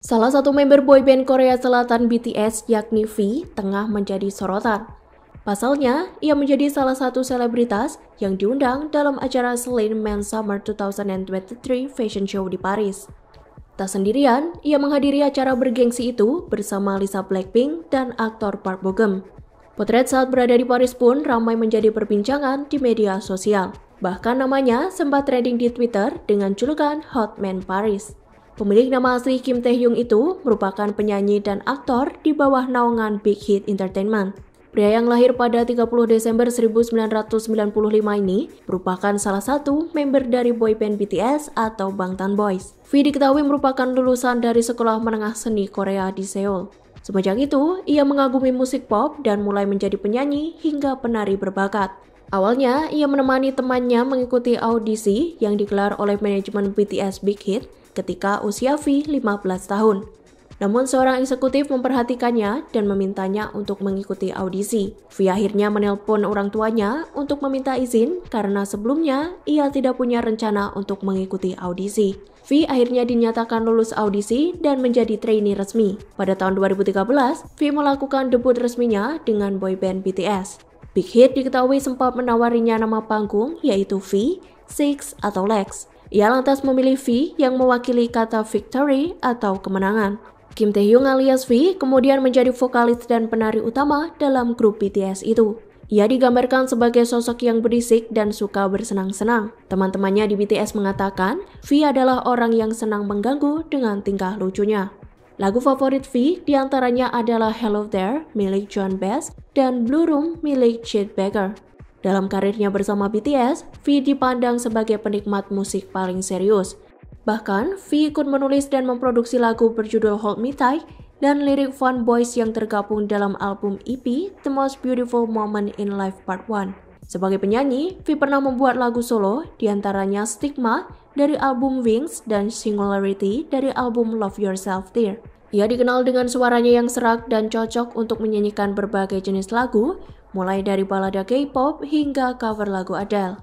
Salah satu member boyband Korea Selatan BTS yakni V tengah menjadi sorotan. Pasalnya, ia menjadi salah satu selebritas yang diundang dalam acara Celine Men Summer 2023 Fashion Show di Paris. Tak sendirian, ia menghadiri acara bergengsi itu bersama Lisa Blackpink dan aktor Park Bo Gum. Potret saat berada di Paris pun ramai menjadi perbincangan di media sosial. Bahkan namanya sempat trending di Twitter dengan julukan Hotman Paris. Pemilik nama asli Kim Taehyung itu merupakan penyanyi dan aktor di bawah naungan Big Hit Entertainment. Pria yang lahir pada 30 Desember 1995 ini merupakan salah satu member dari boy band BTS atau Bangtan Boys. V diketahui merupakan lulusan dari Sekolah Menengah Seni Korea di Seoul. Semenjak itu, ia mengagumi musik pop dan mulai menjadi penyanyi hingga penari berbakat. Awalnya, ia menemani temannya mengikuti audisi yang digelar oleh manajemen BTS Big Hit ketika usia V 15 tahun. Namun seorang eksekutif memperhatikannya dan memintanya untuk mengikuti audisi. V akhirnya menelpon orang tuanya untuk meminta izin karena sebelumnya ia tidak punya rencana untuk mengikuti audisi. V akhirnya dinyatakan lulus audisi dan menjadi trainee resmi. Pada tahun 2013, V melakukan debut resminya dengan boyband BTS. Big Hit diketahui sempat menawarinya nama panggung yaitu V, Six, atau Lex. Ia lantas memilih V yang mewakili kata victory atau kemenangan. Kim Tae Hyung alias V kemudian menjadi vokalis dan penari utama dalam grup BTS itu. Ia digambarkan sebagai sosok yang berisik dan suka bersenang-senang. Teman-temannya di BTS mengatakan, V adalah orang yang senang mengganggu dengan tingkah lucunya. Lagu favorit V diantaranya adalah Hello There milik John Bass dan Blue Room milik Chet Baker. Dalam karirnya bersama BTS, V dipandang sebagai penikmat musik paling serius. Bahkan, V ikut menulis dan memproduksi lagu berjudul Hold Me Tight dan lirik Fun Boys yang tergabung dalam album EP The Most Beautiful Moment in Life Part 1. Sebagai penyanyi, V pernah membuat lagu solo, diantaranya Stigma dari album Wings dan Singularity dari album Love Yourself Dear. Ia dikenal dengan suaranya yang serak dan cocok untuk menyanyikan berbagai jenis lagu, mulai dari balada K-pop hingga cover lagu Adele.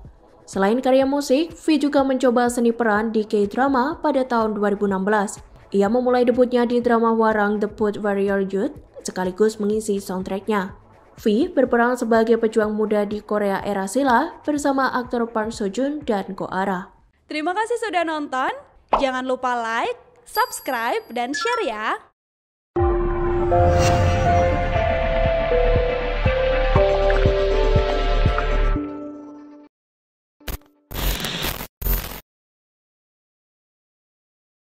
Selain karya musik, V juga mencoba seni peran di K-drama pada tahun 2016. Ia memulai debutnya di drama Warang The Put Warrior Youth sekaligus mengisi soundtracknya. V berperan sebagai pejuang muda di Korea era sila bersama aktor Park Seo Joon dan Ko Ara. Terima kasih sudah nonton. Jangan lupa like, subscribe, dan share ya.